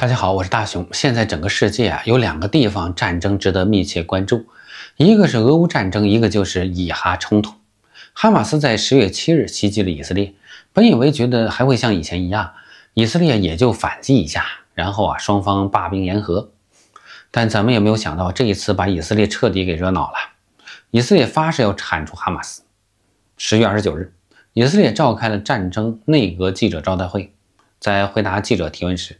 大家好，我是大熊。现在整个世界啊，有两个地方战争值得密切关注，一个是俄乌战争，一个就是以哈冲突。哈马斯在十月七日袭击了以色列，本以为觉得还会像以前一样，以色列也就反击一下，然后啊双方罢兵言和。但怎么也没有想到，这一次把以色列彻底给惹恼了。以色列发誓要铲除哈马斯。十月二十九日，以色列召开了战争内阁记者招待会，在回答记者提问时。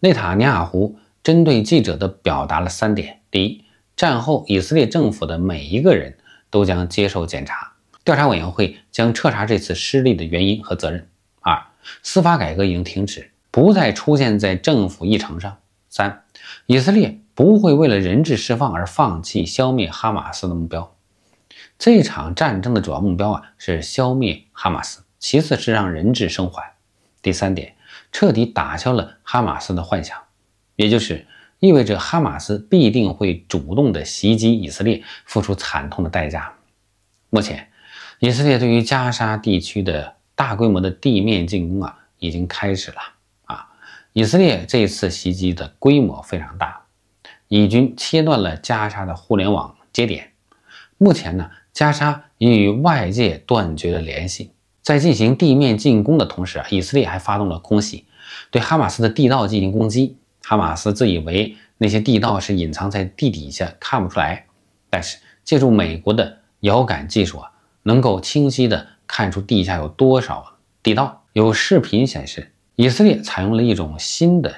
内塔尼亚胡针对记者的表达了三点：第一，战后以色列政府的每一个人都将接受检查，调查委员会将彻查这次失利的原因和责任；二，司法改革已经停止，不再出现在政府议程上；三，以色列不会为了人质释放而放弃消灭哈马斯的目标。这场战争的主要目标啊是消灭哈马斯，其次是让人质生还。第三点。彻底打消了哈马斯的幻想，也就是意味着哈马斯必定会主动的袭击以色列，付出惨痛的代价。目前，以色列对于加沙地区的大规模的地面进攻啊，已经开始了啊。以色列这一次袭击的规模非常大，以军切断了加沙的互联网节点，目前呢，加沙已与外界断绝了联系。在进行地面进攻的同时啊，以色列还发动了空袭，对哈马斯的地道进行攻击。哈马斯自以为那些地道是隐藏在地底下，看不出来，但是借助美国的遥感技术啊，能够清晰的看出地下有多少地道。有视频显示，以色列采用了一种新的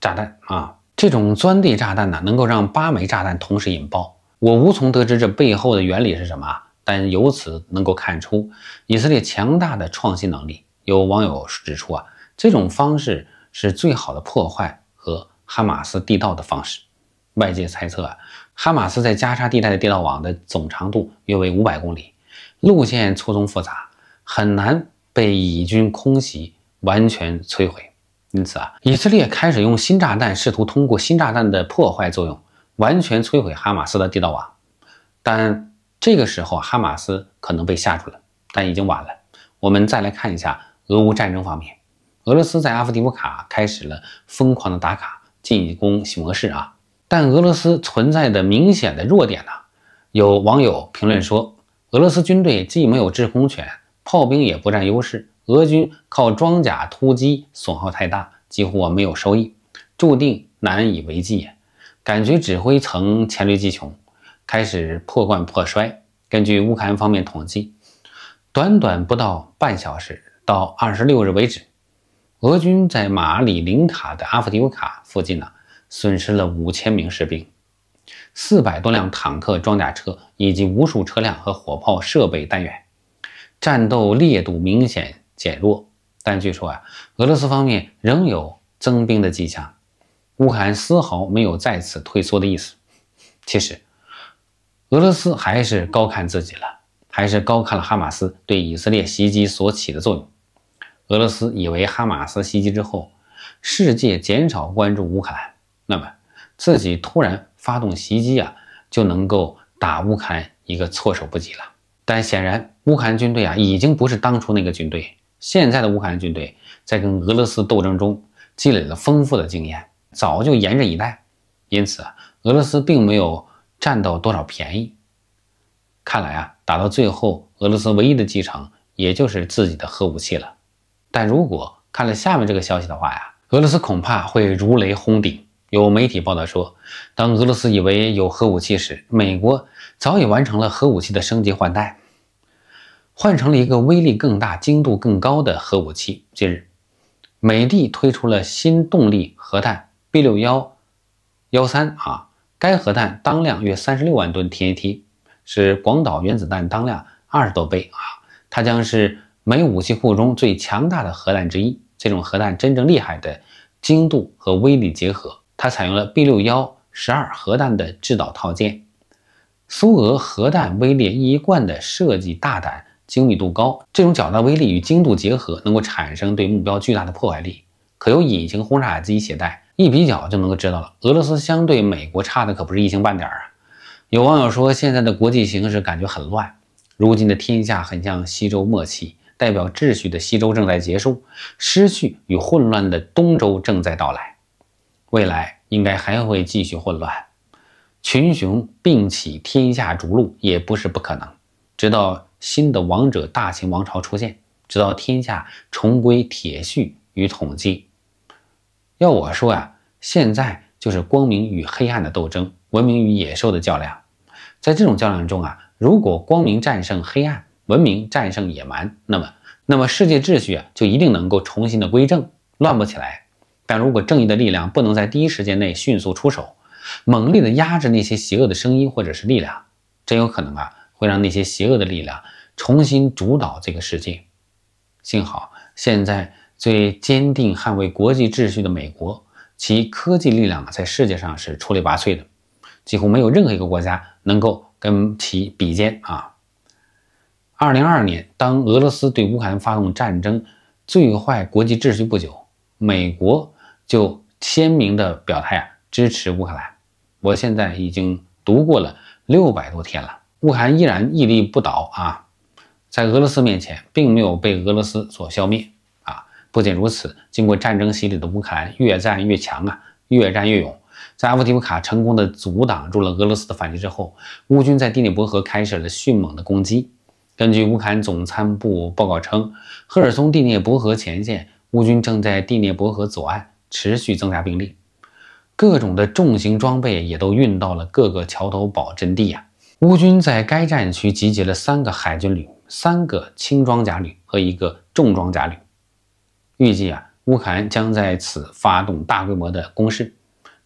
炸弹啊，这种钻地炸弹呢，能够让八枚炸弹同时引爆。我无从得知这背后的原理是什么。但由此能够看出，以色列强大的创新能力。有网友指出啊，这种方式是最好的破坏和哈马斯地道的方式。外界猜测啊，哈马斯在加沙地带的地道网的总长度约为五百公里，路线错综复杂，很难被以军空袭完全摧毁。因此啊，以色列开始用新炸弹，试图通过新炸弹的破坏作用，完全摧毁哈马斯的地道网。但这个时候，哈马斯可能被吓住了，但已经晚了。我们再来看一下俄乌战争方面，俄罗斯在阿夫迪夫卡开始了疯狂的打卡进攻模式啊！但俄罗斯存在的明显的弱点呢？有网友评论说，俄罗斯军队既没有制空权，炮兵也不占优势，俄军靠装甲突击损耗太大，几乎没有收益，注定难以为继。感觉指挥层黔驴技穷。开始破罐破摔。根据乌克兰方面统计，短短不到半小时，到二十六日为止，俄军在马里林卡的阿夫迪乌卡附近呢，损失了五千名士兵、四百多辆坦克、装甲车以及无数车辆和火炮设备单元。战斗烈度明显减弱，但据说啊，俄罗斯方面仍有增兵的迹象。乌克兰丝毫没有再次退缩的意思。其实。俄罗斯还是高看自己了，还是高看了哈马斯对以色列袭击所起的作用。俄罗斯以为哈马斯袭击之后，世界减少关注乌克兰，那么自己突然发动袭击啊，就能够打乌克兰一个措手不及了。但显然，乌克兰军队啊，已经不是当初那个军队。现在的乌克兰军队在跟俄罗斯斗争中积累了丰富的经验，早就严阵以待。因此，俄罗斯并没有。占到多少便宜？看来啊，打到最后，俄罗斯唯一的继承也就是自己的核武器了。但如果看了下面这个消息的话呀，俄罗斯恐怕会如雷轰顶。有媒体报道说，当俄罗斯以为有核武器时，美国早已完成了核武器的升级换代，换成了一个威力更大、精度更高的核武器。近日，美帝推出了新动力核弹 B 六幺幺三啊。该核弹当量约三十六万吨 TNT，是广岛原子弹当量二十多倍啊！它将是美武器库中最强大的核弹之一。这种核弹真正厉害的精度和威力结合，它采用了 B 六幺十二核弹的制导套件。苏俄核弹威力一贯的设计大胆、精密度高，这种较大威力与精度结合，能够产生对目标巨大的破坏力，可由隐形轰炸机携带。一比较就能够知道了，俄罗斯相对美国差的可不是一星半点儿啊！有网友说，现在的国际形势感觉很乱，如今的天下很像西周末期，代表秩序的西周正在结束，失去与混乱的东周正在到来，未来应该还会继续混乱，群雄并起，天下逐鹿也不是不可能，直到新的王者大秦王朝出现，直到天下重归铁序与统计。要我说呀，现在就是光明与黑暗的斗争，文明与野兽的较量。在这种较量中啊，如果光明战胜黑暗，文明战胜野蛮，那么那么世界秩序啊就一定能够重新的归正，乱不起来。但如果正义的力量不能在第一时间内迅速出手，猛烈的压制那些邪恶的声音或者是力量，真有可能啊会让那些邪恶的力量重新主导这个世界。幸好现在。最坚定捍卫国际秩序的美国，其科技力量在世界上是出类拔萃的，几乎没有任何一个国家能够跟其比肩啊。二零二二年，当俄罗斯对乌克兰发动战争、最坏国际秩序不久，美国就鲜明地表态啊，支持乌克兰。我现在已经读过了六百多天了，乌克兰依然屹立不倒啊，在俄罗斯面前，并没有被俄罗斯所消灭。不仅如此，经过战争洗礼的乌克兰越战越强啊，越战越勇。在阿夫迪夫卡成功的阻挡住了俄罗斯的反击之后，乌军在第聂伯河开始了迅猛的攻击。根据乌克兰总参部报告称，赫尔松第聂伯河前线，乌军正在第聂伯河左岸持续增加兵力，各种的重型装备也都运到了各个桥头堡阵地呀。乌军在该战区集结了三个海军旅、三个轻装甲旅和一个重装甲旅。预计啊，乌克兰将在此发动大规模的攻势，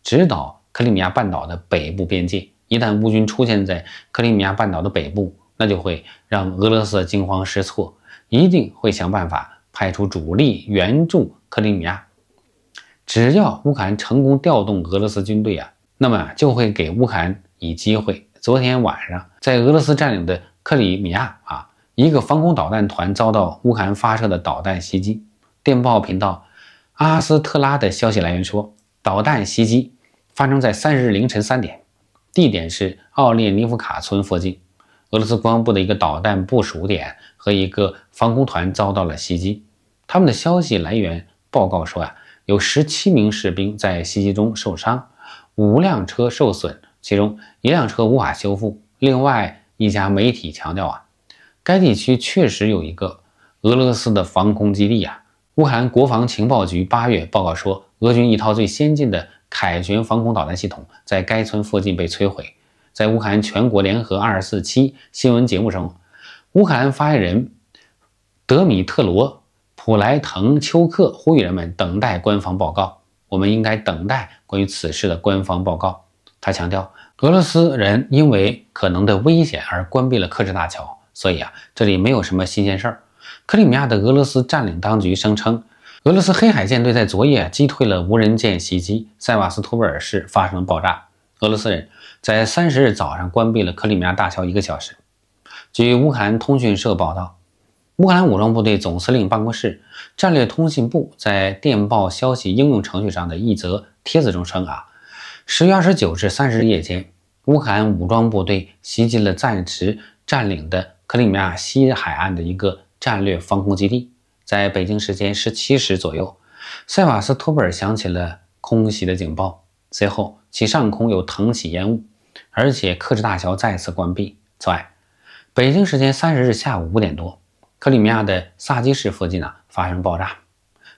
直捣克里米亚半岛的北部边界。一旦乌军出现在克里米亚半岛的北部，那就会让俄罗斯惊慌失措，一定会想办法派出主力援助克里米亚。只要乌克兰成功调动俄罗斯军队啊，那么就会给乌克兰以机会。昨天晚上，在俄罗斯占领的克里米亚啊，一个防空导弹团遭到乌克兰发射的导弹袭击。电报频道，阿斯特拉的消息来源说，导弹袭击发生在三十日凌晨三点，地点是奥列尼夫卡村附近，俄罗斯国防部的一个导弹部署点和一个防空团遭到了袭击。他们的消息来源报告说啊，有十七名士兵在袭击中受伤，五辆车受损，其中一辆车无法修复。另外一家媒体强调啊，该地区确实有一个俄罗斯的防空基地啊。乌克兰国防情报局八月报告说，俄军一套最先进的“凯旋”防空导弹系统在该村附近被摧毁。在乌克兰全国联合2 4期新闻节目中，乌克兰发言人德米特罗·普莱滕丘克呼吁人们等待官方报告。我们应该等待关于此事的官方报告。他强调，俄罗斯人因为可能的危险而关闭了克什大桥，所以啊，这里没有什么新鲜事儿。克里米亚的俄罗斯占领当局声称，俄罗斯黑海舰队在昨夜击退了无人舰袭击。塞瓦斯托波尔市发生爆炸。俄罗斯人在三十日早上关闭了克里米亚大桥一个小时。据乌克兰通讯社报道，乌克兰武装部队总司令办公室战略通信部在电报消息应用程序上的一则帖子中称：“啊，十月二十九至三十日夜间，乌克兰武装部队袭击了暂时占领的克里米亚西海岸的一个。”战略防空基地，在北京时间十七时左右，塞瓦斯托波尔响起了空袭的警报，随后其上空又腾起烟雾，而且克制大桥再次关闭。此外，北京时间三十日下午五点多，克里米亚的萨基市附近啊发生爆炸，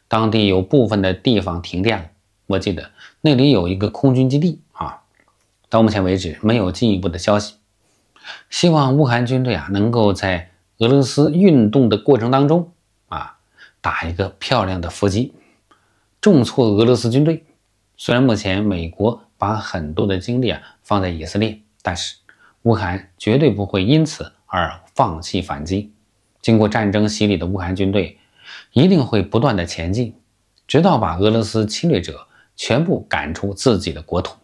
当地有部分的地方停电了。我记得那里有一个空军基地啊，到目前为止没有进一步的消息。希望乌克兰军队啊能够在。俄罗斯运动的过程当中啊，打一个漂亮的伏击，重挫俄罗斯军队。虽然目前美国把很多的精力啊放在以色列，但是乌克兰绝对不会因此而放弃反击。经过战争洗礼的乌克兰军队一定会不断的前进，直到把俄罗斯侵略者全部赶出自己的国土。